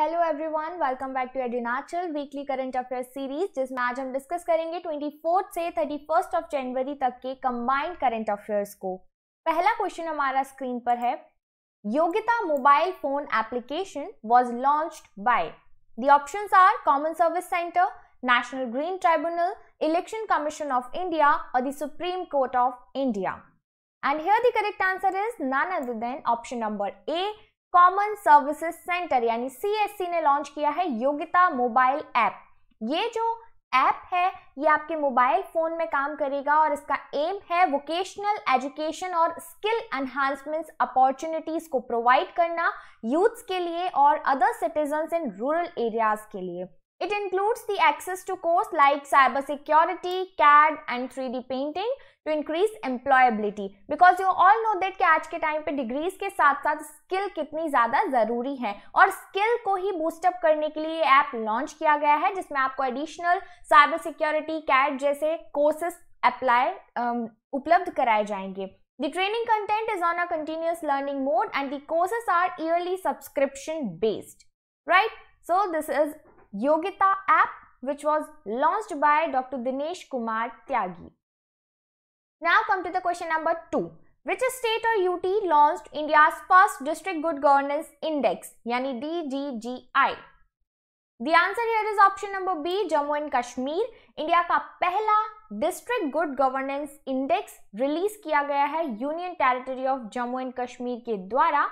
Hello everyone welcome back to एडिनाचल weekly current affairs series जिसमें आज हम डिस्कस करेंगे 24 से 31 ऑफ जनवरी तक के कंबाइंड करंट अफेयर्स को पहला क्वेश्चन हमारा स्क्रीन पर है Yogyata mobile phone application was launched by the options are common service centre national green tribunal election commission of India और the supreme court of India and here the correct answer is none other than option number A common services centre यानी C ने launch किया है Yogyata mobile app ये जो app है ये आपके मोबाइल फोन में काम करेगा और इसका एम है वोकेशनल एजुकेशन और स्किल एनहांसमेंट अपॉर्चुनिटीज को प्रोवाइड करना यूथ्स के लिए और other citizen in rural areas के लिए includes includes access to course like cyber security CAD and three D printing to increase employability because you all know that कि आज के टाइम पे डिग्रीज के साथ साथ स्किल कितनी ज़्यादा ज़रूरी है और स्किल को ही बूस्टअप करने के लिए ऐप लॉन्च किया गया है जिसमें आपको एडिशनल साइबर सिक्योरिटी कैट जैसे कोर्सेस अप्लाई उपलब्ध कराए जाएंगे The training content is on a continuous learning mode and the courses are yearly subscription based. Right? So this is Yogita app which was launched by Dr. Dinesh Kumar Tyagi. Now come to the question number 2. Which state or UT launched India's first District Good Governance Index, yani DGGI? The answer here is option number B, Jammu and Kashmir. India ka District Good Governance Index release kiya gaya hai Union Territory of Jammu and Kashmir ke dwara.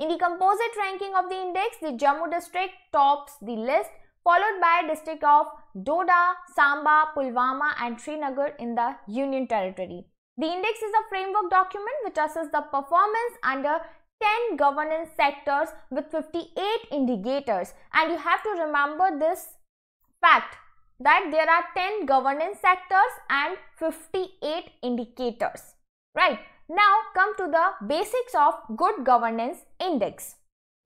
In the composite ranking of the index, the Jammu district tops the list followed by district of Doda, Samba, Pulwama and Srinagar in the Union Territory. The index is a framework document which assesses the performance under 10 governance sectors with 58 indicators and you have to remember this fact that there are 10 governance sectors and 58 indicators right now come to the basics of good governance index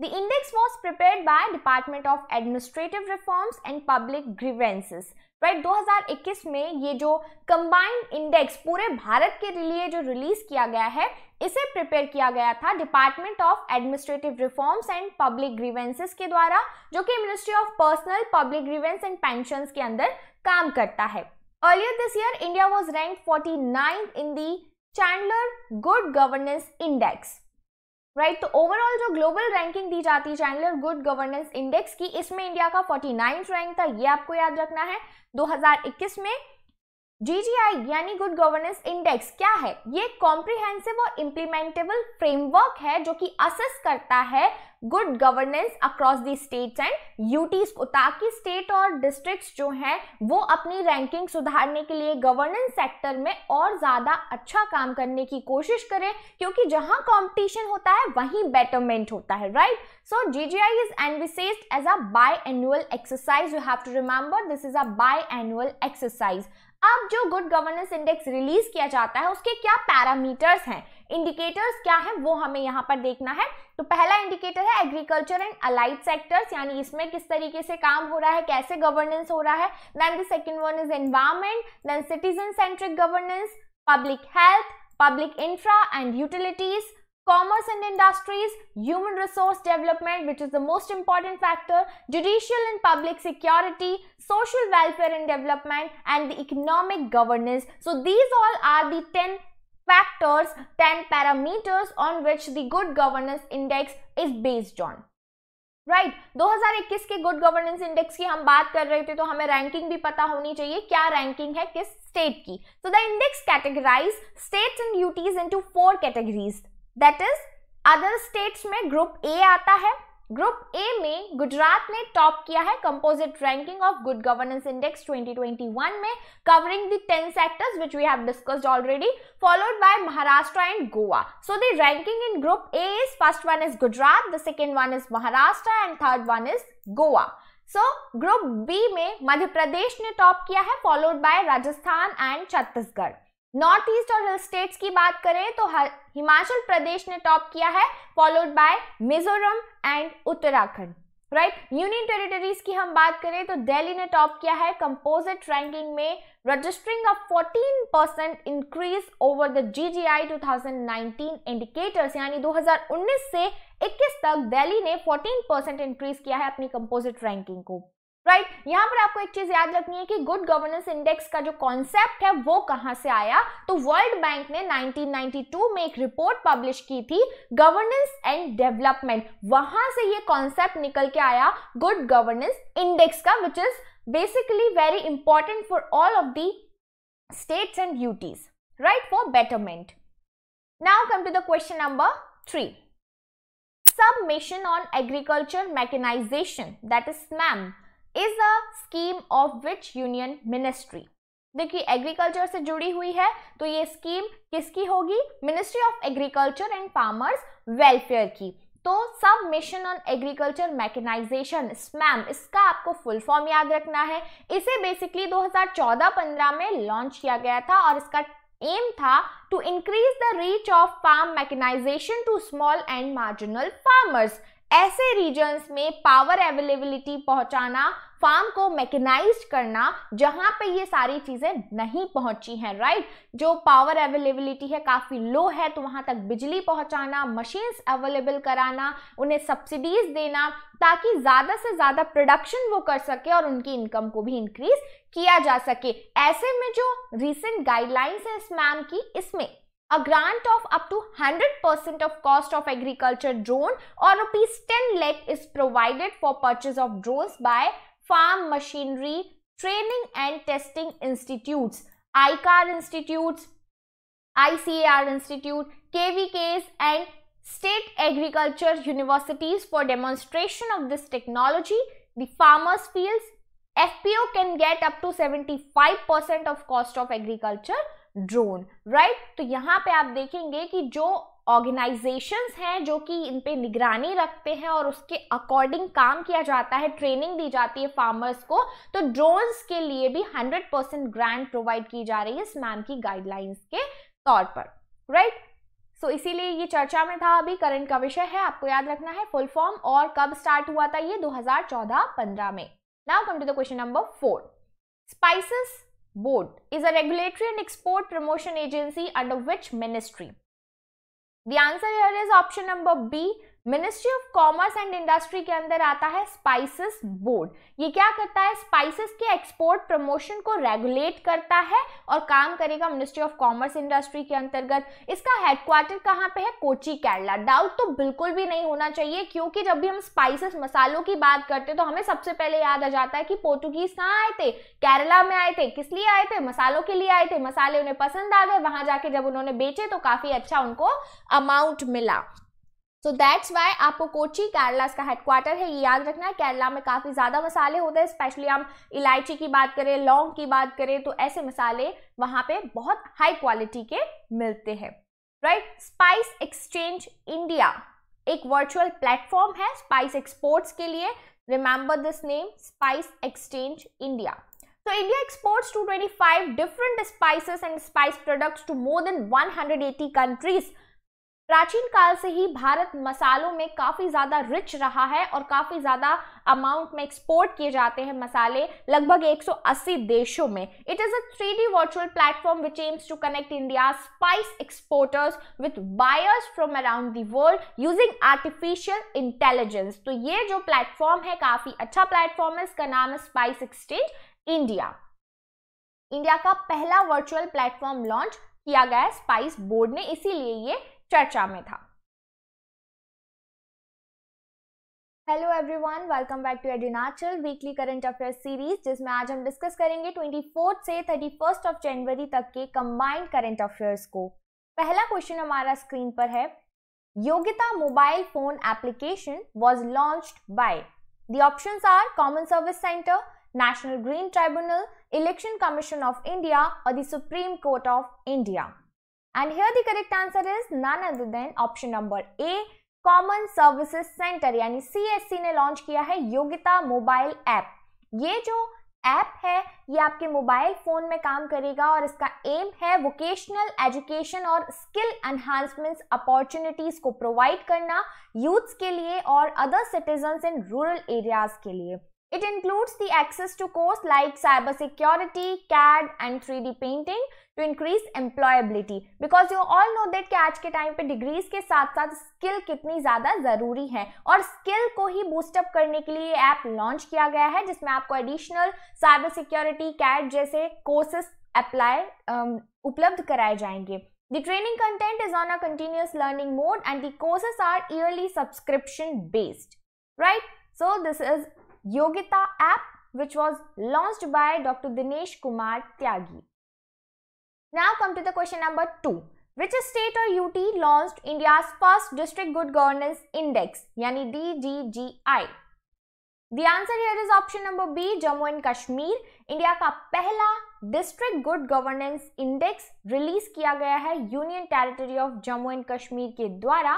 The index was prepared by Department of Administrative Reforms and Public Grievances. Right right, 2021 में ये जो combined index पूरे भारत के लिए जो release किया गया है इसे प्रिपेयर किया गया था department of administrative reforms and public grievances के द्वारा जो कि ministry of personnel public grievance and pension के अंदर काम करता है earlier this year India was rank forty in the Chandler good governance index right right, तो ओवरऑल जो ग्लोबल रैंकिंग दी जाती है चैंडलर गुड गवर्नेंस इंडेक्स की इसमें इंडिया का फोर्टी रैंक था ये आपको याद रखना है 2021 में जीजीआई यानी गुड गवर्नेंस इंडेक्स क्या है ये कॉम्प्रिहेंसिव और इम्प्लीमेंटेबल फ्रेमवर्क है जो कि असेस करता है good governance across the states and UTs को ताकि स्टेट और डिस्ट्रिक्ट्स जो हैं वो अपनी रैंकिंग सुधारने के लिए गवर्नेंस सेक्टर में और ज़्यादा अच्छा काम करने की कोशिश करें क्योंकि जहां कंपटीशन होता है वहीं बेटरमेंट होता है right so G G I is envisages as a biannual exercise you have to remember this is a biannual exercise अब जो गुड गवर्नेंस इंडेक्स रिलीज किया जाता है उसके क्या पैरामीटर्स हैं इंडिकेटर्स क्या है वो हमें यहाँ पर देखना है तो पहला इंडिकेटर है एग्रीकल्चर एंड अलाइड सेक्टर्स यानी इसमें किस तरीके से काम हो रहा है कैसे गवर्नेंस हो रहा है then the second one is environment then citizen centric governance public health public infra and utilities commerce and industries, human resource development, which is the most important factor, judicial and public security, social welfare and development, and the economic governance. So these all are the 10 factors, 10 parameters on which the good governance index is based on. Right right. 2021 के good governance index की हम बात कर रहे थे तो हमें ranking भी पता होनी चाहिए क्या रैंकिंग है किस स्टेट की so the index categorise states and UTs into four categories that is other states में ग्रुप ए आता है ग्रुप ए में गुजरात ने टॉप किया है composite ranking of good governance index 2021 में covering the ten sectors which we have discussed already followed by Maharashtra and Goa so the ranking in group A is first one is Gujarat the second one is Maharashtra and third one is Goa so group B में मध्य प्रदेश ने top किया है followed by Rajasthan and Chhattisgarh north east और hill states की बात करें तो हिमाचल प्रदेश ने टॉप किया है followed by Mizoram and Uttarakhand right union territories की हम बात करें तो दिल्ली ने टॉप किया है कंपोजिट रैंकिंग में registering a 14 percent increase over the GGI 2019 indicators यानी 2019 से 21 तक दिल्ली ने 14 परसेंट इंक्रीज किया है अपनी कंपोजिट रैंकिंग को राइट right? यहां पर आपको एक चीज याद रखनी है कि गुड गवर्नेंस इंडेक्स का जो कॉन्सेप्ट है वो कहां से आया तो वर्ल्ड बैंक ने 1992 में एक रिपोर्ट पब्लिश की थी गवर्नेंस एंड डेवलपमेंट वहां से ये कॉन्सेप्ट निकल के आया गुड गवर्नेंस इंडेक्स का which is basically very important for all of the states and UTs right for betterment now come to the question number three sub mission on agriculture mechanisation that is SMAM is a scheme of which union ministry देखिए agriculture से जुड़ी हुई है तो ये scheme किसकी होगी ministry of agriculture and farmers welfare की तो sub mission on agriculture mechanisation SMAM इसका आपको फुल फॉर्म याद रखना है इसे बेसिकली 2014-15 में लॉन्च किया गया था और इसका एम था to increase the reach of farm mechanisation to small and marginal farmers ऐसे रीजन्स में पावर अवेलेबिलिटी पहुंचाना फार्म को मैकेनाइज करना जहां पे ये सारी चीज़ें नहीं पहुंची हैं राइट जो पावर अवेलेबिलिटी है काफ़ी लो है तो वहां तक बिजली पहुंचाना मशीन्स अवेलेबल कराना उन्हें सब्सिडीज देना ताकि ज़्यादा से ज़्यादा प्रोडक्शन वो कर सके और उनकी इनकम को भी इंक्रीज किया जा सके ऐसे में जो रिसेंट गाइडलाइंस है इस मैम की इसमें a grant of up to 100% of cost of agriculture drone or rupees 10 lakh is provided for purchase of drones by farm machinery training and testing institutes ICAR institutes, ICAR institute, KVKs and state agriculture universities for demonstration of this technology. The farmers fields FPO can get up to 75% of cost of agriculture drone right तो यहाँ पे आप देखेंगे कि जो organisations हैं जो कि इन पे निगरानी रखते हैं और उसके अकॉर्डिंग काम किया जाता है ट्रेनिंग दी जाती है फार्मर्स को तो ड्रोन्स के लिए भी 100 परसेंट ग्रांट प्रोवाइड की जा रही है इस मैम की गाइडलाइंस के तौर पर राइट सो so, इसीलिए ये चर्चा में था अभी करंट का विषय है आपको याद रखना है फुल फॉर्म और कब स्टार्ट हुआ था ये 2014-15 में now come to the question number four spices Board is a regulatory and export promotion agency under which ministry? The answer here is option number B ministry of commerce and industry के अंदर आता है spices board ये क्या करता है spices के export promotion को रेगुलेट करता है और काम करेगा मिनिस्ट्री ऑफ कॉमर्स इंडस्ट्री के अंतर्गत इसका हेडक्वार्टर कहाँ पे है कोची केरला डाउट तो बिल्कुल भी नहीं होना चाहिए क्योंकि जब भी हम स्पाइसेस मसालों की बात करते तो हमें सबसे पहले याद आ जाता है कि पोर्टुगीज कहाँ आए थे केरला में आए थे किस लिए आए थे मसालों के लिए आए थे मसाले उन्हें पसंद आ गए वहां जाके जब उन्होंने बेचे तो काफी अच्छा उनको अमाउंट मिला सो दैट्स वाई आपको कोची केरला इसका हेडक्वार्टर है ये याद रखना है केरला में काफ़ी ज़्यादा मसाले होते हैं स्पेशली हम इलायची की बात करें लौंग की बात करें तो ऐसे मसाले वहाँ पे बहुत हाई क्वालिटी के मिलते हैं राइट स्पाइस एक्सचेंज इंडिया एक वर्चुअल प्लेटफॉर्म है स्पाइस एक्सपोर्ट्स के लिए remember this name spice exchange India India exports to twenty five different spices and spice products to more than one hundred eighty countries प्राचीन काल से ही भारत मसालों में काफ़ी ज़्यादा रिच रहा है और काफ़ी ज़्यादा अमाउंट में एक्सपोर्ट किए जाते हैं मसाले लगभग 180 देशों में it is a three D virtual platform which aims to connect India spice exporters with buyers from around the world using artificial intelligence तो ये जो प्लेटफॉर्म है काफ़ी अच्छा प्लेटफॉर्म है इसका नाम है स्पाइस एक्सचेंज इंडिया इंडिया का पहला वर्चुअल प्लेटफॉर्म लॉन्च किया गया है स्पाइस बोर्ड ने इसीलिए ये चर्चा में था hello everyone welcome back to एडिनाचल वीकली करंट अफेयर्स सीरीज जिसमें आज हम डिस्कस करेंगे 24 से 31 ऑफ जनवरी तक के कंबाइंड करंट अफेयर्स को पहला क्वेश्चन हमारा स्क्रीन पर है Yogyata mobile phone application was launched by the options are common service centre national green tribunal election commission of India और the supreme court of India And here the correct answer is none other than option number A. Common services centre यानी C S C ने launch किया है Yogyata mobile app ये जो app है ये आपके मोबाइल फोन में काम करेगा और इसका एम है वोकेशनल एजुकेशन और स्किल एनहांसमेंट अपॉर्चुनिटीज को प्रोवाइड करना यूथ्स के लिए और other citizen in rural areas के लिए It includes the access to courses like cybersecurity, CAD and 3D painting to increase employability because you all know that कि आज के टाइम पे डिग्रीज के साथ साथ स्किल कितनी ज़्यादा ज़रूरी है और स्किल को ही बूस्टअप करने के लिए ऐप लॉन्च किया गया है जिसमें आपको एडिशनल साइबर सिक्योरिटी कैट जैसे कोर्सेस अप्लाई उपलब्ध कराए जाएंगे The training content is on a continuous learning mode and the courses are yearly subscription based. Right? So this is Yogita app, which was launched by Dr. Dinesh Kumar Tyagi. Now come to the question number 2. Which state or UT launched India's first district good governance index, yani DGGI? The answer here is option number B, Jammu and Kashmir. India ka pehla District Good Governance Index release kiya gaya hai Union Territory of Jammu and Kashmir ke dwara.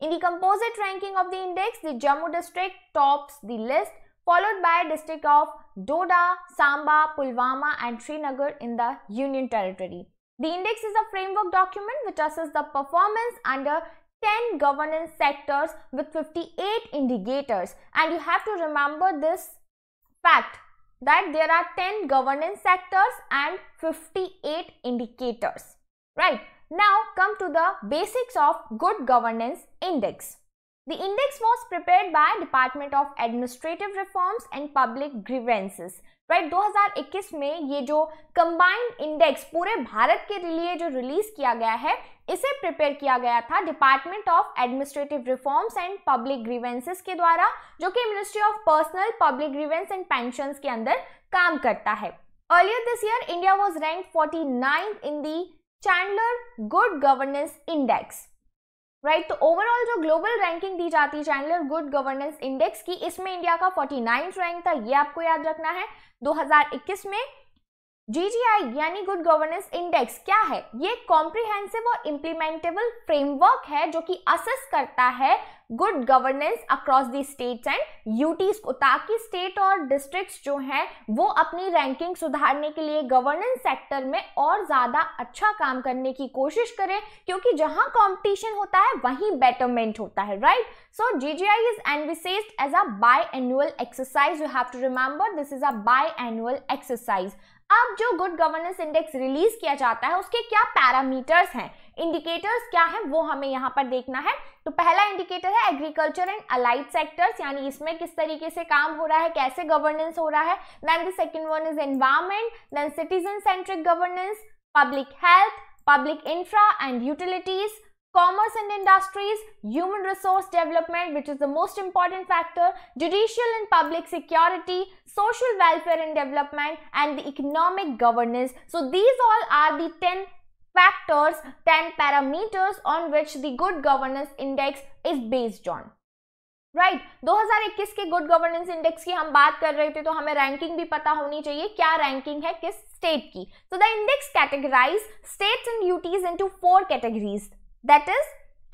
In the composite ranking of the index, the Jammu district tops the list followed by district of Doda, Samba, Pulwama and Srinagar in the Union Territory. The index is a framework document which assesses the performance under 10 governance sectors with 58 indicators and you have to remember this fact that there are 10 governance sectors and 58 indicators right now come to the basics of good governance index The index was prepared by Department of Administrative Reforms and Public Grievances. Right 2021 में ये जो combined index पूरे भारत के लिए जो release किया गया है इसे प्रिपेयर किया गया था department of administrative reforms and public grievances के द्वारा जो कि ministry of personnel public grievance and pension के अंदर काम करता है earlier this year India was rank forty in the Chandler good governance index right right, तो ओवरऑल जो ग्लोबल रैंकिंग दी जाती है चैनल गुड गवर्नेंस इंडेक्स की इसमें इंडिया का फोर्टी रैंक था ये आपको याद रखना है 2021 में जीजीआई यानी गुड गवर्नेंस इंडेक्स क्या है ये कॉम्प्रिहेंसिव और इम्प्लीमेंटेबल फ्रेमवर्क है जो कि असेस करता है good governance across the states and UTs को ताकि स्टेट और डिस्ट्रिक्ट्स जो हैं वो अपनी रैंकिंग सुधारने के लिए गवर्नेंस सेक्टर में और ज़्यादा अच्छा काम करने की कोशिश करें क्योंकि जहां कॉम्पिटिशन होता है वहीं बेटरमेंट होता है right so G G I is envisages as a biannual exercise you have to remember this is a biannual exercise अब जो गुड गवर्नेंस इंडेक्स रिलीज किया जाता है उसके क्या पैरामीटर्स हैं इंडिकेटर्स क्या है वो हमें यहाँ पर देखना है तो पहला इंडिकेटर है एग्रीकल्चर एंड अलाइड सेक्टर्स यानी इसमें किस तरीके से काम हो रहा है कैसे गवर्नेंस हो रहा है then the second one is environment then citizen centric governance public health public infra and utilities commerce and industries, human resource development, which is the most important factor, judicial and public security, social welfare and development, and the economic governance. So these all are the 10 factors, 10 parameters on which the good governance index is based on. Right right. 2021 के good governance index की हम बात कर रहे थे तो हमें ranking भी पता होनी चाहिए क्या रैंकिंग है किस स्टेट की so the index categorise states and UTs into four categories that is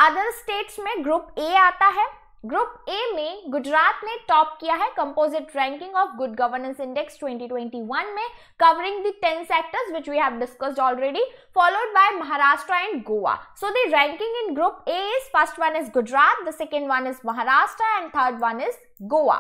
other states में ग्रुप ए आता है ग्रुप ए में गुजरात ने टॉप किया है composite ranking of good governance index 2021 में covering the ten sectors which we have discussed already followed by Maharashtra and Goa so the ranking in group A is first one is Gujarat the second one is Maharashtra and third one is Goa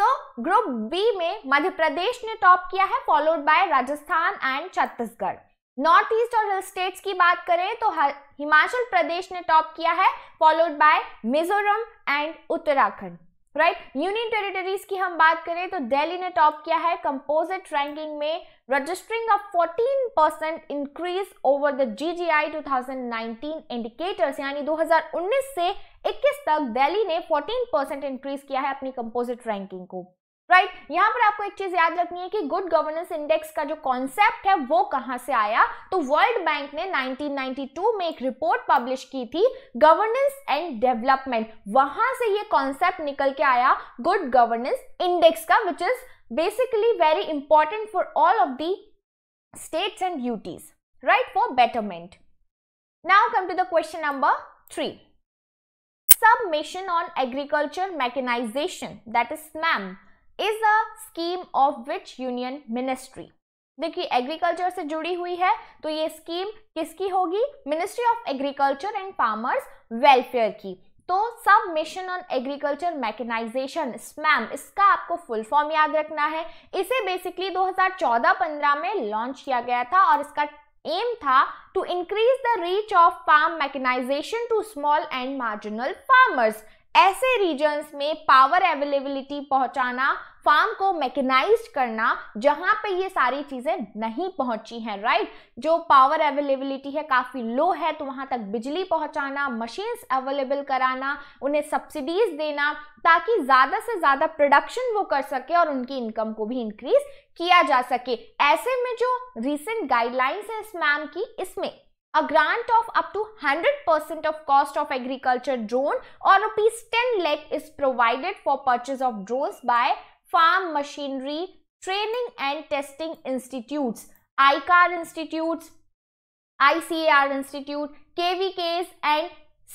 so group B में मध्य प्रदेश ने top किया है followed by Rajasthan and Chhattisgarh north east और hill states की बात करें तो हिमाचल प्रदेश ने टॉप किया है followed by Mizoram and Uttarakhand right union territories की हम बात करें तो दिल्ली ने टॉप किया है कंपोजिट रैंकिंग में registering of 14 percent increase over the GGI 2019 indicators यानी 2019 से 21 तक दिल्ली ने 14 परसेंट इंक्रीज किया है अपनी कंपोजिट रैंकिंग को राइट right? यहां पर आपको एक चीज याद रखनी है कि गुड गवर्नेंस इंडेक्स का जो कॉन्सेप्ट है वो कहां से आया तो वर्ल्ड बैंक ने 1992 में एक रिपोर्ट पब्लिश की थी गवर्नेंस एंड डेवलपमेंट वहां से ये कॉन्सेप्ट निकल के आया गुड गवर्नेंस इंडेक्स का which is basically very important for all of the states and UTs right for betterment now come to the question number three mission on agriculture mechanisation that is SMAM is a scheme of which union ministry देखिए agriculture से जुड़ी हुई है तो ये scheme किसकी होगी ministry of agriculture and farmers welfare की तो sub mission on agriculture mechanisation SMAM इसका आपको फुल फॉर्म याद रखना है इसे बेसिकली 2014-15 में लॉन्च किया गया था और इसका एम था to increase the reach of farm mechanisation to small and marginal farmers ऐसे रीजन्स में पावर अवेलेबिलिटी पहुंचाना फार्म को मैकेनाइज करना जहां पे ये सारी चीजें नहीं पहुंची हैं राइट जो पावर अवेलेबिलिटी है काफी लो है तो वहां तक बिजली पहुंचाना मशीन्स अवेलेबल कराना उन्हें सब्सिडीज देना ताकि ज्यादा से ज्यादा प्रोडक्शन वो कर सके और उनकी इनकम को भी इंक्रीज किया जा सके ऐसे में जो रिसेंट गाइडलाइंस है इस मैम की इसमें a grant of up to 100% of cost of agriculture drone or rupees 10 lakh is provided for purchase of drones by farm machinery training and testing institutes icar institutes icar institute kvks and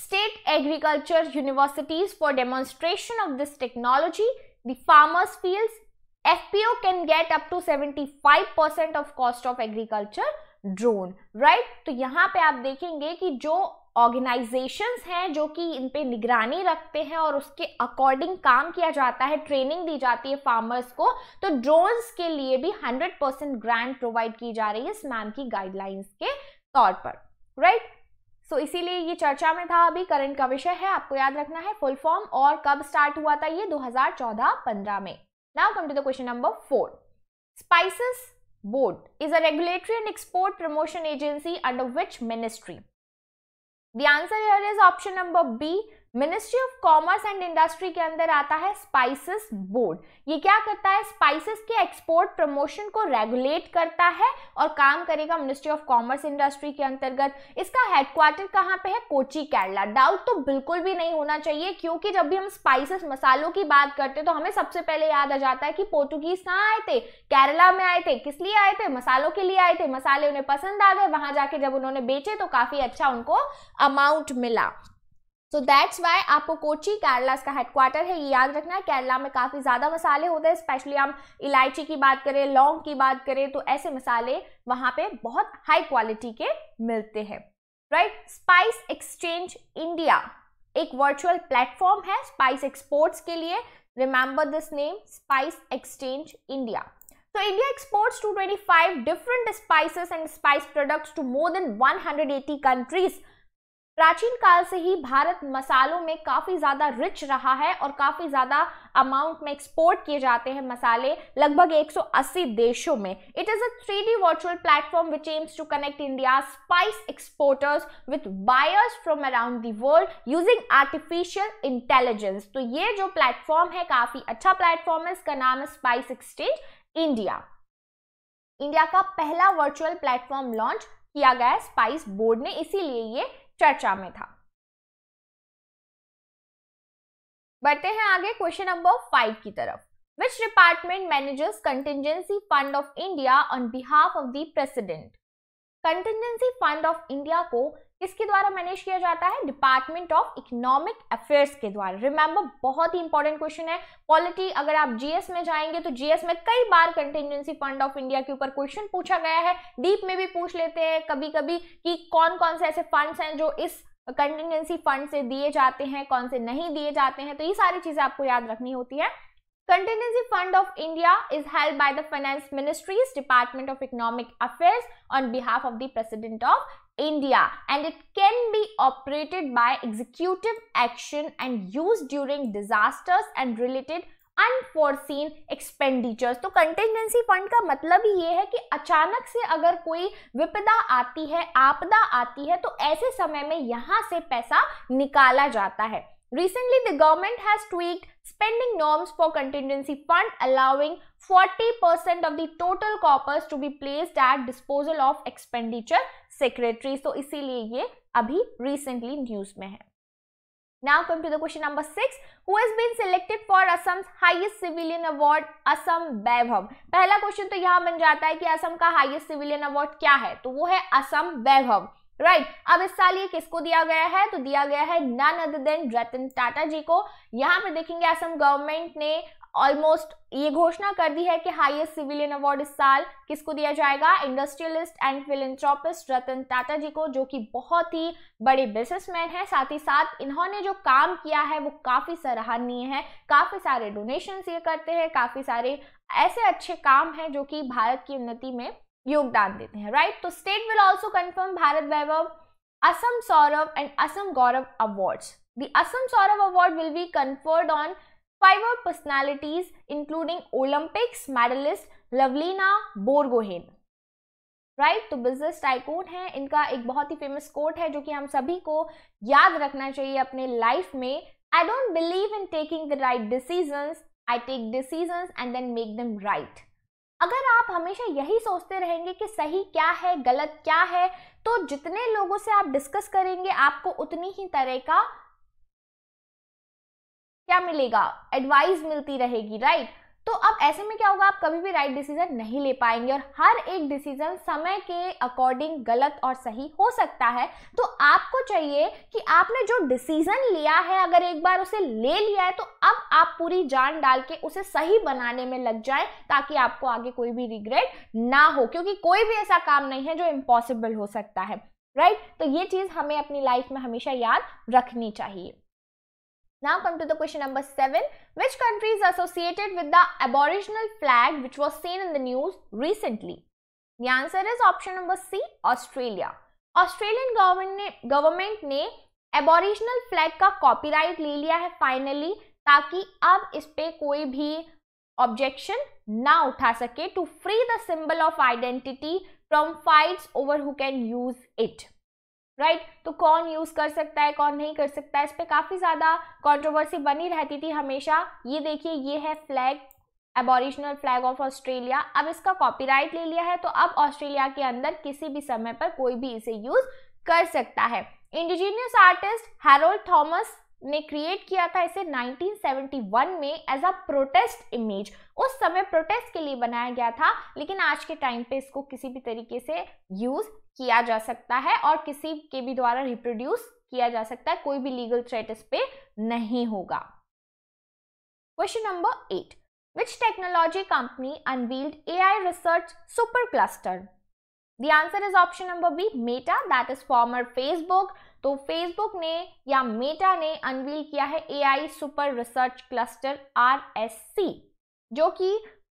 state agriculture universities for demonstration of this technology the farmers fields fpo can get up to 75% of cost of agriculture drone right तो यहाँ पे आप देखेंगे कि जो organisations हैं जो कि इन पे निगरानी रखते हैं और उसके अकॉर्डिंग काम किया जाता है ट्रेनिंग दी जाती है फार्मर्स को तो ड्रोन्स के लिए भी 100 परसेंट ग्रांट प्रोवाइड की जा रही है इस मैम की गाइडलाइंस के तौर पर राइट right? सो so, इसीलिए ये चर्चा में था अभी करंट का विषय है आपको याद रखना है फुल फॉर्म और कब स्टार्ट हुआ था ये 2014-15 में now come to the question number four spices Board is a regulatory and export promotion agency under which ministry? The answer here is option number B, ministry of commerce and industry के अंदर आता है spices board ये क्या करता है spices के export promotion को रेगुलेट करता है और काम करेगा मिनिस्ट्री ऑफ कॉमर्स इंडस्ट्री के अंतर्गत इसका हेडक्वार्टर कहाँ पे है कोची केरला डाउट तो बिल्कुल भी नहीं होना चाहिए क्योंकि जब भी हम स्पाइसेस मसालों की बात करते हैं तो हमें सबसे पहले याद आ जाता है कि पोर्टुगीज कहाँ आए थे केरला में आए थे किस लिए आए थे मसालों के लिए आए थे मसाले उन्हें पसंद आ गए वहां जाके जब उन्होंने बेचे तो काफी अच्छा उनको अमाउंट मिला सो दैट्स वाई आपको कोची केरला इसका हेडक्वार्टर है ये याद रखना है केरला में काफ़ी ज़्यादा मसाले होते हैं स्पेशली हम इलायची की बात करें लौंग की बात करें तो ऐसे मसाले वहाँ पे बहुत हाई क्वालिटी के मिलते हैं राइट स्पाइस एक्सचेंज इंडिया एक वर्चुअल प्लेटफॉर्म है स्पाइस एक्सपोर्ट्स के लिए remember this name spice exchange India तो India twenty five different 225 and spice and to more than one hundred 180 countries प्राचीन काल से ही भारत मसालों में काफ़ी ज़्यादा रिच रहा है और काफ़ी ज़्यादा अमाउंट में एक्सपोर्ट किए जाते हैं मसाले लगभग 180 देशों में it is a three D virtual platform which aims to connect India spice exporters with buyers from around the world using artificial intelligence तो ये जो प्लेटफॉर्म है काफ़ी अच्छा प्लेटफॉर्म है इसका नाम है स्पाइस एक्सचेंज इंडिया इंडिया का पहला वर्चुअल प्लेटफॉर्म लॉन्च किया गया है स्पाइस बोर्ड ने इसीलिए ये चर्चा में था बढ़ते हैं आगे क्वेश्चन नंबर फाइव की तरफ which department manages contingency fund of India on behalf of the president contingency fund of India को किसके द्वारा मैनेज किया जाता है डिपार्टमेंट ऑफ इकोनॉमिक अफेयर्स के द्वारा रिमेंबर बहुत ही इंपॉर्टेंट क्वेश्चन है पॉलिटी अगर आप जीएस में जाएंगे तो जीएस में कई बार कंटेंजेंसी फंड ऑफ इंडिया के ऊपर क्वेश्चन पूछा गया है डीप में भी पूछ लेते हैं कभी कभी कि कौन कौन से ऐसे फंड्स हैं जो इस कंटेंजेंसी फंड से दिए जाते हैं कौन से नहीं दिए जाते हैं तो ये सारी चीजें आपको याद रखनी होती है Contingency Fund of India is held by the Finance Ministry's Department of Economic Affairs on behalf of the President of India and it can be operated by executive action and used during disasters and related unforeseen expenditures तो contingency fund का मतलब ही ये है कि अचानक से अगर कोई विपदा आती है आपदा आती है तो ऐसे समय में यहाँ से पैसा निकाला जाता है Recently, the government has tweaked spending norms for contingency fund, allowing 40% of the total corpus to be placed at disposal of expenditure secretary तो इसीलिए ये अभी रिसेंटली न्यूज में है Now come to the question number six. who has been selected for Assam's highest civilian award Assam Vaibhav पहला question तो यहाँ बन जाता है कि असम का हाईएस्ट सिविलियन अवार्ड क्या है तो वो है असम वैभव राइट right. अब इस साल ये किसको दिया गया है तो दिया गया है none other than Ratan Tata ji को यहाँ पर देखेंगे असम गवर्नमेंट ने ऑलमोस्ट ये घोषणा कर दी है कि हाईएस्ट सिविलियन अवार्ड इस साल किसको दिया जाएगा industrialist and philanthropist Ratan Tata ji को जो कि बहुत ही बड़े बिजनेसमैन हैं साथ ही साथ इन्होंने जो काम किया है वो काफ़ी सराहनीय है काफ़ी सारे डोनेशंस ये करते हैं काफ़ी सारे ऐसे अच्छे काम हैं जो कि भारत की उन्नति में योगदान देते हैं राइट तो state will also confirm Bharat Vaibhav Assam Saurav and Assam Gaurav awards The Assam Saurav Award will be conferred on Five personalities including Olympics medalist Lavlina Borgohen. Right right? तो बिजनेस टाइकोन है इनका एक बहुत ही फेमस कोट है जो कि हम सभी को याद रखना चाहिए अपने लाइफ में I don't believe in taking the right decision I take decision and then make them right अगर आप हमेशा यही सोचते रहेंगे कि सही क्या है गलत क्या है तो जितने लोगों से आप डिस्कस करेंगे आपको उतनी ही तरह का क्या मिलेगा एडवाइस मिलती रहेगी राइट तो अब ऐसे में क्या होगा आप कभी भी राइट डिसीजन नहीं ले पाएंगे और हर एक डिसीजन समय के अकॉर्डिंग गलत और सही हो सकता है तो आपको चाहिए कि आपने जो डिसीजन लिया है अगर एक बार उसे ले लिया है तो अब आप पूरी जान डाल के उसे सही बनाने में लग जाए ताकि आपको आगे कोई भी रिग्रेट ना हो क्योंकि कोई भी ऐसा काम नहीं है जो इम्पॉसिबल हो सकता है राइट तो ये चीज़ हमें अपनी लाइफ में हमेशा याद रखनी चाहिए Now come to the question number 7. Which country is associated with the aboriginal flag which was seen in the news recently? The answer is option number C, Australia. Australian government ने aboriginal flag का copyright ले लिया है finally ताकि अब इस पे कोई objection ना उठा सके to free the symbol of identity from fights over who can use it. Right right? तो कौन यूज़ कर सकता है कौन नहीं कर सकता है इस पर काफ़ी ज़्यादा कंट्रोवर्सी बनी रहती थी हमेशा ये देखिए ये है flag aboriginal flag of Australia अब इसका कॉपीराइट ले लिया है तो अब ऑस्ट्रेलिया के अंदर किसी भी समय पर कोई भी इसे यूज़ कर सकता है इंडिजीनियस आर्टिस्ट हैरोल्ड थॉमस ने क्रिएट किया था इसे 1971 में एज अ प्रोटेस्ट इमेज उस समय प्रोटेस्ट के लिए बनाया गया था लेकिन आज के टाइम पे इसको किसी भी तरीके से यूज किया जा सकता है और किसी के भी द्वारा रिप्रोड्यूस किया जा सकता है कोई भी लीगल थ्रेट इस पे नहीं होगा question number eight which technology company unveiled A I research super cluster The answer is option number B, Meta, that is former Facebook. तो Facebook ने या Meta ने अनवील किया है AI super research cluster RSC, जो कि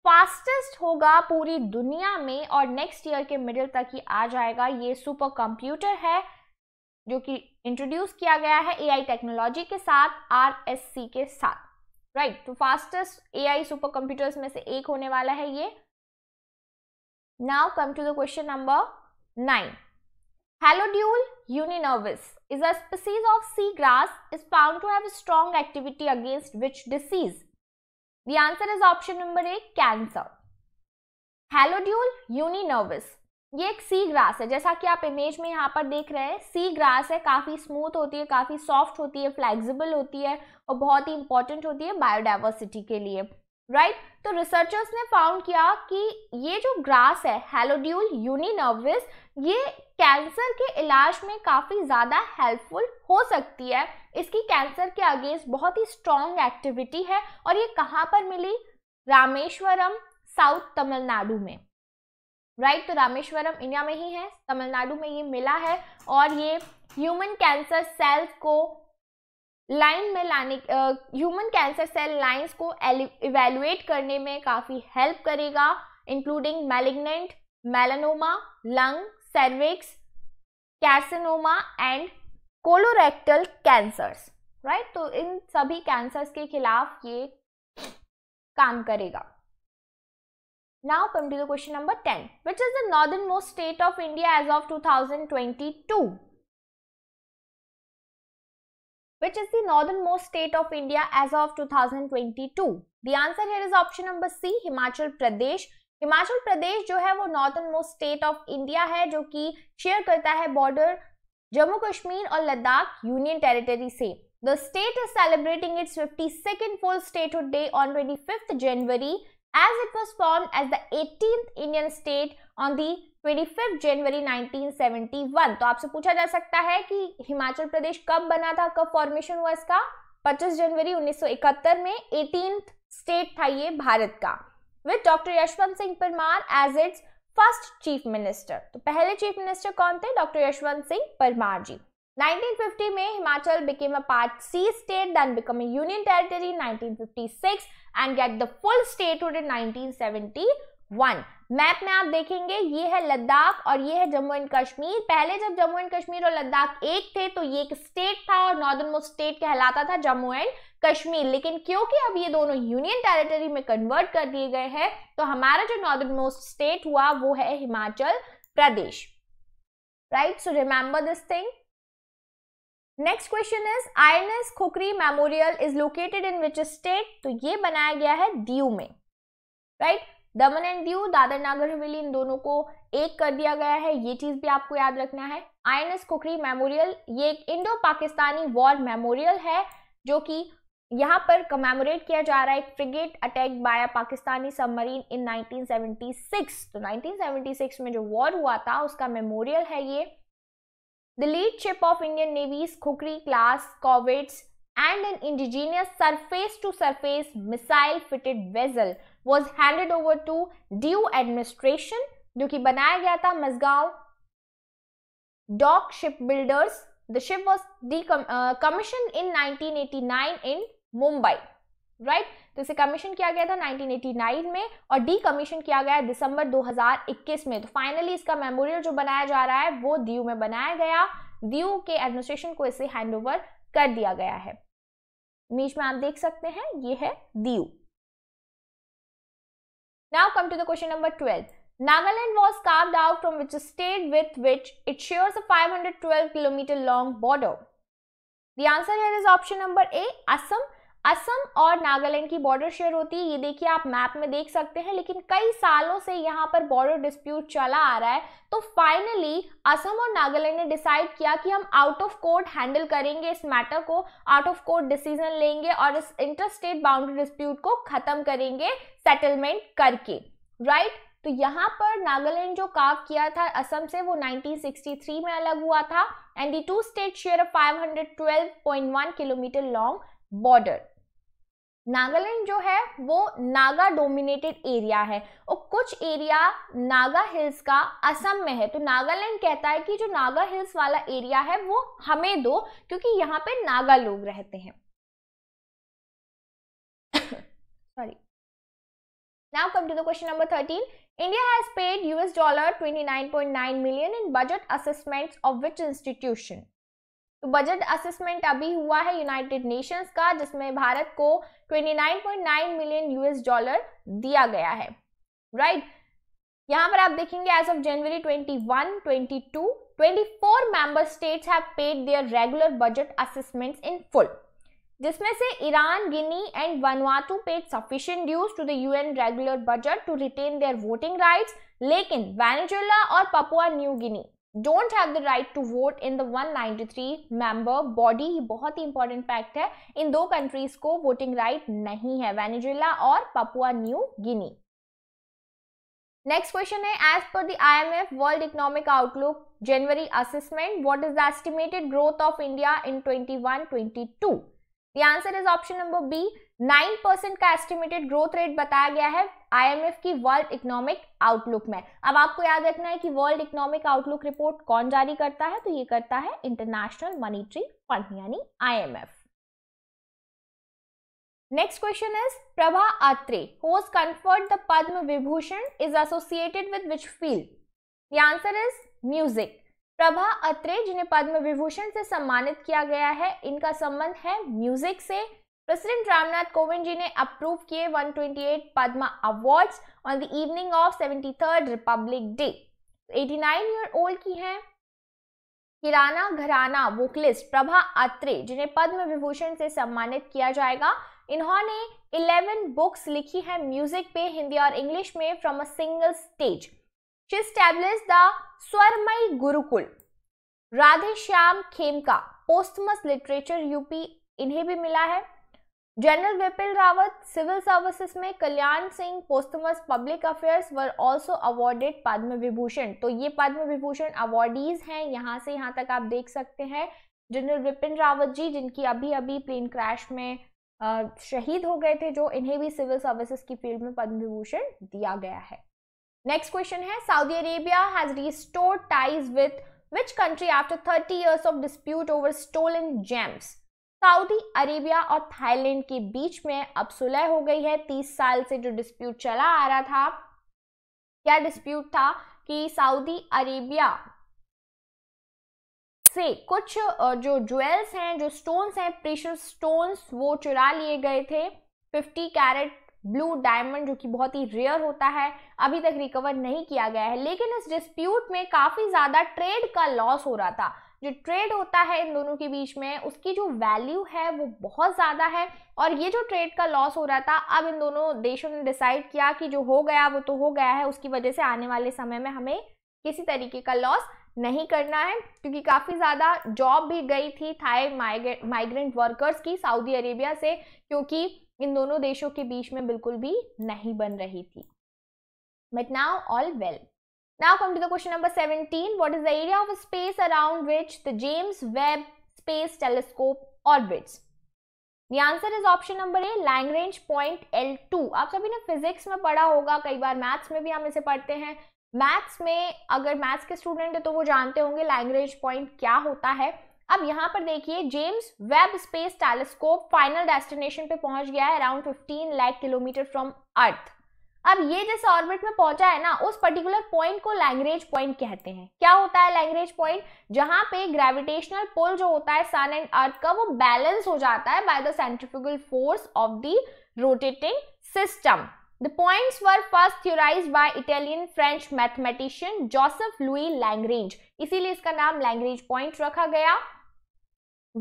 fastest होगा पूरी दुनिया में और नेक्स्ट ईयर के मिडिल तक ही आ जाएगा ये सुपर कंप्यूटर है जो कि इंट्रोड्यूस किया गया है एआई टेक्नोलॉजी के साथ आरएससी के साथ राइट तो फास्टेस्ट एआई सुपर कंप्यूटर्स में से एक होने वाला है ये now come to the question number nine Halodule uninervis is as of sea grass is found to have strong activity against which disease The answer is option number A cancer. Halodule uninervous. ये एक sea grass है जैसा कि आप image में यहाँ पर देख रहे हैं सी ग्रास है काफ़ी स्मूथ होती है काफ़ी सॉफ्ट होती है फ्लेक्सिबल होती है और बहुत ही इंपॉर्टेंट होती है बायोडाइवर्सिटी के लिए राइट right? तो रिसर्चर्स ने फाउंड किया कि ये जो ग्रास है हेलोड्यूल यूनिनर्विस ये कैंसर के इलाज में काफ़ी ज़्यादा हेल्पफुल हो सकती है इसकी कैंसर के अगेंस्ट बहुत ही स्ट्रॉन्ग एक्टिविटी है और ये कहाँ पर मिली रामेश्वरम साउथ तमिलनाडु में राइट right? तो रामेश्वरम इंडिया में ही है तमिलनाडु में ये मिला है और ये ह्यूमन कैंसर सेल्स को लाइन में लाने ह्यूमन कैंसर सेल लाइंस को इवेलुएट करने में काफ़ी हेल्प करेगा including malignant melanoma lung cervix carcinoma and colorectal cancers right तो इन सभी कैंसर्स के खिलाफ ये काम करेगा now to question number ten which is the northernmost state of India as of two thousand twenty two which is the northernmost state of India as of 2022? The answer here is option number C, Himachal Pradesh. Himachal Pradesh jo hai wo northernmost state of India hai jo ki share karta hai border Jammu Kashmir aur Ladakh Union Territory se. The state is celebrating its 52nd full statehood day on 25th January as it was formed as the 18th Indian state on the 25 January 1971 तो आपसे पूछा जा सकता है कि हिमाचल प्रदेश कब बना था कब फॉर्मेशन हुआ इसका 25 जनवरी 1971 में एटीन स्टेट था ये भारत का with doctor Yashwant Singh Parmar as its first chief minister तो पहले चीफ मिनिस्टर कौन थे डॉक्टर यशवंत सिंह परमार जी 1950 में Himachal became a part C state then become a union territory 1956 and get the full statehood in 1971. Map में आप देखेंगे ये है लद्दाख और ये है जम्मू एंड कश्मीर पहले जब जम्मू एंड कश्मीर और लद्दाख एक थे तो ये एक स्टेट था और नॉर्दर्न मोस्ट स्टेट कहलाता था जम्मू एंड कश्मीर लेकिन क्योंकि अब ये दोनों यूनियन टेरिटरी में कन्वर्ट कर दिए गए हैं तो हमारा जो नॉर्दर्न मोस्ट स्टेट हुआ वो है Himachal Pradesh right so remember this thing next question is I N S Khukri memorial is located in which state तो ये बनाया गया है दीव में राइट right? दमन एंड दीव दादर नागर हवेली इन दोनों को एक कर दिया गया है ये चीज भी आपको याद रखना है आई कोकरी मेमोरियल ये एक इंडो पाकिस्तानी वॉर मेमोरियल है जो कि यहाँ पर कमेमोरेट किया जा रहा है एक frigate attack by Pakistani submarine in 1976 तो 1976 में जो वॉर हुआ था उसका मेमोरियल है ये the lead ship of Indian navy's Khukri class corvettes and an indigenous surface-to-surface missile-fitted vessel was handed over to due administration jo ki banaya gaya tha mazgao dock ship builders the ship was decommission in 1989 in mumbai right right? तो इसे commission किया गया था 1989 में और D commission किया गया दिसंबर 2021 में तो फाइनली इसका मेमोरियल जो बनाया जा रहा है वो दीव में बनाया गया दीव के एडमिनिस्ट्रेशन को इसे हैंडओवर कर दिया गया है इमेज में आप देख सकते हैं ये है Diu now come to the question number twelve Nagaland was carved out from which state with which it share five hundred twelve kilometre long border the answer is option number A Assam Assam और नागालैंड की बॉर्डर शेयर होती है ये देखिए आप map में देख सकते हैं लेकिन कई सालों से यहाँ पर बॉर्डर डिस्प्यूट चला आ रहा है तो फाइनली असम और नागालैंड ने डिसाइड किया कि हम आउट ऑफ कोर्ट हैंडल करेंगे इस मैटर को आउट ऑफ कोर्ट डिसीजन लेंगे और इस इंटर स्टेट बाउंड्री डिस्प्यूट को खत्म करेंगे सेटलमेंट करके राइट right? तो यहाँ पर नागालैंड जो काव किया था असम से वो 1963 में अलग हुआ था and the two state share 512.1 kilometre long border Nagaland जो है वो नागा डोमिनेटेड एरिया है और कुछ एरिया नागा हिल्स का असम में है तो नागालैंड कहता है कि जो नागा हिल्स वाला एरिया है वो हमें दो क्योंकि यहाँ पे नागा लोग रहते हैं sorry Now come to the question number 13. India has paid US dollar 29.9 million in budget assessments of which institution? तो बजट असेसमेंट अभी हुआ है यूनाइटेड नेशंस का जिसमें भारत को 29.9 मिलियन यूएस डॉलर दिया गया है राइट right? यहां पर आप देखेंगे as of January 21, 22, 24 member states have paid their regular budget assessments in full जिसमें से Iran Guinea and Vanuatu paid sufficient dues to the UN regular budget to retain their voting rights लेकिन Venezuela और Papua New Guinea don't have the right to vote in the 193 member body ही बहुत ही important fact है इन दो countries को voting right right नहीं है वेनेजुएला और Papua New Guinea next question है as per the IMF world economic outlook January assessment what is the estimated growth of India in 21 22 to the answer is option number B nine percent का estimated growth rate बताया गया है IMF की world economic outlook में अब आपको याद रखना है कि वर्ल्ड इकोनॉमिक आउटलुक रिपोर्ट कौन जारी करता है तो ये करता है इंटरनेशनल मनीटरी फंड यानी IMF next question is Prabha Atre who's conferred the Padma Vibhushan is associated with which field the answer is music Prabha Atre जिन्हें पद्म विभूषण से सम्मानित किया गया है इनका संबंध है म्यूजिक से President Ramnath Kovind ji ने अप्रूव किए 128 Padma Awards on the evening of 73rd Republic Day. 89 year old की हैं किराना घराना वोकलिस्ट प्रभा अत्रे जिन्हें पद्म विभूषण से सम्मानित किया जाएगा इन्होंने 11 बुक्स लिखी हैं म्यूजिक पे हिंदी और इंग्लिश में from a single stage she establish the Swaramayee Gurukul Radhe Shyam Khemka posthumous literature UP इन्हें भी मिला है general Bipin Rawat civil services में Kalyan Singh posthumous public affairs were also awarded Padma Vibhushan तो ये पद्म विभूषण अवार्डीज हैं यहाँ से यहाँ तक आप देख सकते हैं जनरल विपिन रावत जी जिनकी अभी अभी प्लेन क्रैश में शहीद हो गए थे जो इन्हें भी सिविल सर्विसेज की फील्ड में पद्म विभूषण दिया गया है नेक्स्ट क्वेश्चन है Saudi Arabia has restore ties with which country after thirty years of dispute over stolen gems Saudi Arabia और थाईलैंड के बीच में अब सुलह हो गई है तीस साल से जो डिस्प्यूट चला आ रहा था क्या डिस्प्यूट था कि सऊदी अरेबिया से कुछ जो ज्वेल्स हैं जो स्टोन्स हैं प्रेशर स्टोन्स वो चुरा लिए गए थे 50 कैरेट ब्लू डायमंड जो कि बहुत ही रेयर होता है अभी तक रिकवर नहीं किया गया है लेकिन इस डिस्प्यूट में काफ़ी ज़्यादा ट्रेड का लॉस हो रहा था जो ट्रेड होता है इन दोनों के बीच में उसकी जो वैल्यू है वो बहुत ज़्यादा है और ये जो ट्रेड का लॉस हो रहा था अब इन दोनों देशों ने डिसाइड किया कि जो हो गया वो तो हो गया है उसकी वजह से आने वाले समय में हमें किसी तरीके का लॉस नहीं करना है क्योंकि काफ़ी ज़्यादा जॉब भी गई थी थाई माइग्रेंट वर्कर्स की सऊदी अरेबिया से क्योंकि इन दोनों देशों के बीच में बिल्कुल भी नहीं बन रही थी but now all well Now come to the question number 17. What is the area of space around which the James Webb Space Telescope orbits? The answer is option number A, Lagrange point L2. आप सभी ने physics में पढ़ा होगा कई बार maths में भी हम इसे पढ़ते हैं मैथ्स में अगर मैथ्स के स्टूडेंट है तो वो जानते होंगे लैंग्रेज पॉइंट क्या होता है अब यहाँ पर देखिए James Webb space telescope final destination पे पहुंच गया है around 15 lakh kilometre from earth अब ये जैसे ऑर्बिट में पहुंचा है ना उस पर्टिकुलर पॉइंट को लैंग्रेज पॉइंट कहते हैं क्या होता है लैंग्रेज पॉइंट जहां पे ग्रेविटेशनल पुल जो होता है सन एंड अर्थ का वो बैलेंस हो जाता है by the centrifugal force of the rotating system the points were first theorise by Italian French mathematician Joseph Louis Lagrange इसीलिए इसका नाम लैंग्रेज पॉइंट रखा गया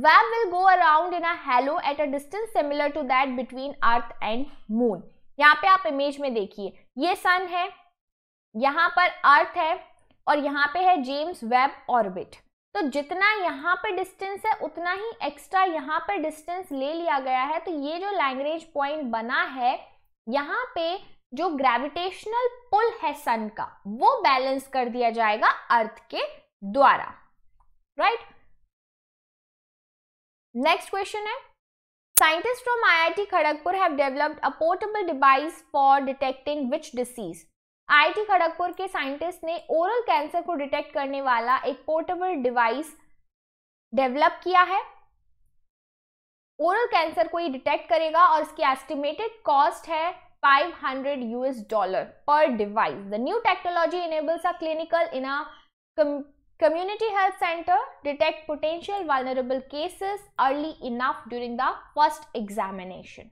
Webb will go around in halo at a distance similar to that between earth and moon यहाँ पे आप image में देखिए ये सन है यहाँ पर अर्थ है और यहाँ पे है जेम्स वेब ऑर्बिट तो जितना यहाँ पे डिस्टेंस है उतना ही एक्स्ट्रा यहाँ पे डिस्टेंस ले लिया गया है तो ये जो लैंग्वेज पॉइंट बना है यहाँ पे जो ग्रेविटेशनल पुल है सन का वो बैलेंस कर दिया जाएगा अर्थ के द्वारा राइट नेक्स्ट क्वेश्चन है Scientists from IIT Kharagpur have developed a portable device for detecting which disease. IIT Kharagpur के साइंटिस्ट ने ओरल कैंसर को डिटेक्ट करने वाला एक पोर्टेबल डिवाइस डेवलप किया है ओरल कैंसर को ये डिटेक्ट करेगा और इसकी एस्टिमेटेड कॉस्ट है 500 US dollar per device the new technology enables a clinical in a Community Health Center detect potential vulnerable cases early enough during the first examination.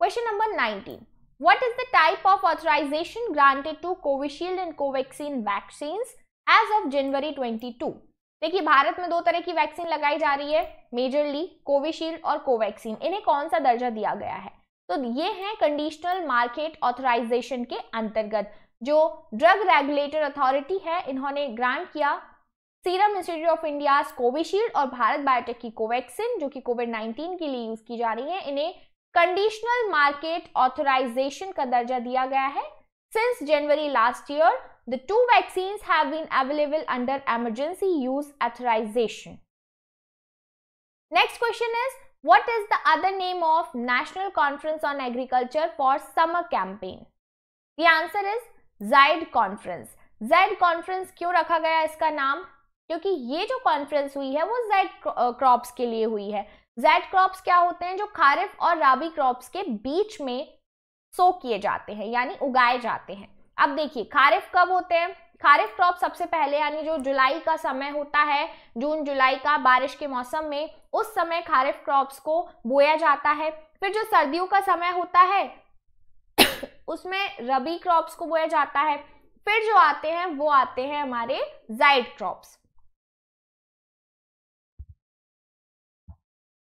Question number 19. What is the type of authorization granted to Covishield and Covaxin vaccines as of January 22? देखिए भारत में दो तरह की vaccine लगाई जा रही है majorly Covishield और कोवैक्सीन इन्हें कौन सा दर्जा दिया गया है तो ये है कंडीशनल मार्केट ऑथराइजेशन के अंतर्गत जो ड्रग रेगुलेटर अथॉरिटी है इन्होंने ग्रांट किया serum institute of India Covishield और भारत बायोटेक की कोवैक्सिन जो कि कोविड 19 के लिए यूज की जा रही है इन्हें कंडीशनल मार्केट ऑथोराइजेशन का दर्जा दिया गया है since January last year the two vaccine have been available under emergency use authorisation next question is what is the other name of national conference on agriculture for summer campaign the answer is Zaid conference Zaid conference क्यों रखा गया इसका नाम क्योंकि ये जो conference हुई है वो जेड क्रॉप्स के लिए हुई है जेड क्रॉप्स क्या होते हैं जो खारिफ और राबी क्रॉप्स के बीच में सो किए जाते हैं यानी उगाए जाते हैं अब देखिए खारिफ कब होते हैं खारिफ क्रॉप सबसे पहले यानी जो जुलाई का समय होता है जून जुलाई का बारिश के मौसम में उस समय खारिफ क्रॉप्स को बोया जाता है फिर जो सर्दियों का समय होता है उसमें रबी क्रॉप्स को बोया जाता है फिर जो आते हैं वो आते हैं हमारे Zaid crops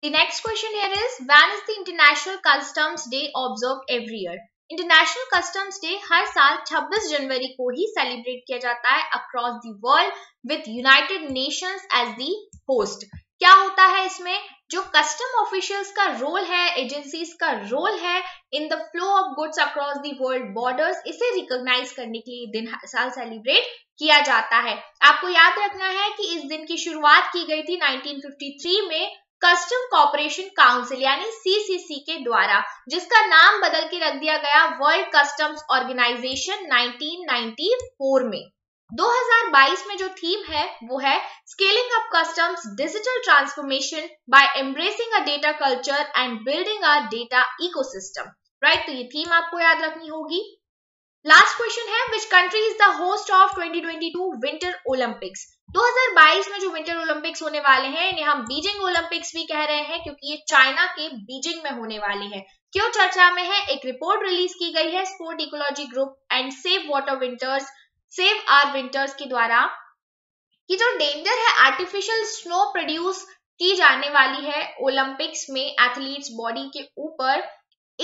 The next question here is when is the International Customs Day observed every year? International customs day हर साल 26 जनवरी को ही सेलिब्रेट किया जाता है across the world with United Nations as the host क्या होता है इसमें जो कस्टम ऑफिशियल्स का रोल है एजेंसीज का रोल है in the flow of goods across the world borders इसे रिकॉग्नाइज करने के लिए दिन साल सेलिब्रेट किया जाता है आपको याद रखना है कि इस दिन की शुरुआत की गई थी 1953 में कस्टम कॉपरेशन काउंसिल यानी सीसीसी के द्वारा जिसका नाम बदल के रख दिया गया वर्ल्ड कस्टम्स ऑर्गेनाइजेशन 1994 में 2022 में जो थीम है वो है scaling up customs digital transformation by embracing a data culture and building a data ecosystem right तो ये थीम आपको याद रखनी होगी लास्ट क्वेश्चन है which country is the host of 2022 winter Olympics 2022 में जो विंटर ओलंपिक्स होने वाले हैं इन्हें हम बीजिंग ओलंपिक्स भी कह रहे हैं क्योंकि ये चाइना के बीजिंग में होने वाले हैं क्यों चर्चा में है एक रिपोर्ट रिलीज की गई है sport ecology group and save water winters save our winters के द्वारा कि जो डेंजर है आर्टिफिशियल स्नो प्रोड्यूस की जाने वाली है ओलंपिक्स में एथलीट्स बॉडी के ऊपर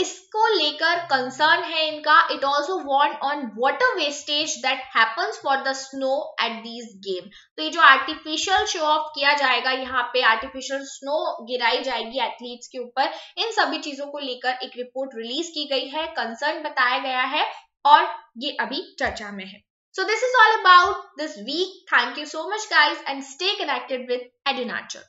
इसको लेकर कंसर्न है इनका it also warned on water wastage that happens for the snow at these game तो ये जो आर्टिफिशियल शो ऑफ किया जाएगा यहाँ पे आर्टिफिशियल स्नो गिराई जाएगी एथलीट्स के ऊपर इन सभी चीजों को लेकर एक रिपोर्ट रिलीज की गई है कंसर्न बताया गया है और ये अभी चर्चा में है So this is all about this week. Thank you so much guys and stay connected with EduNature.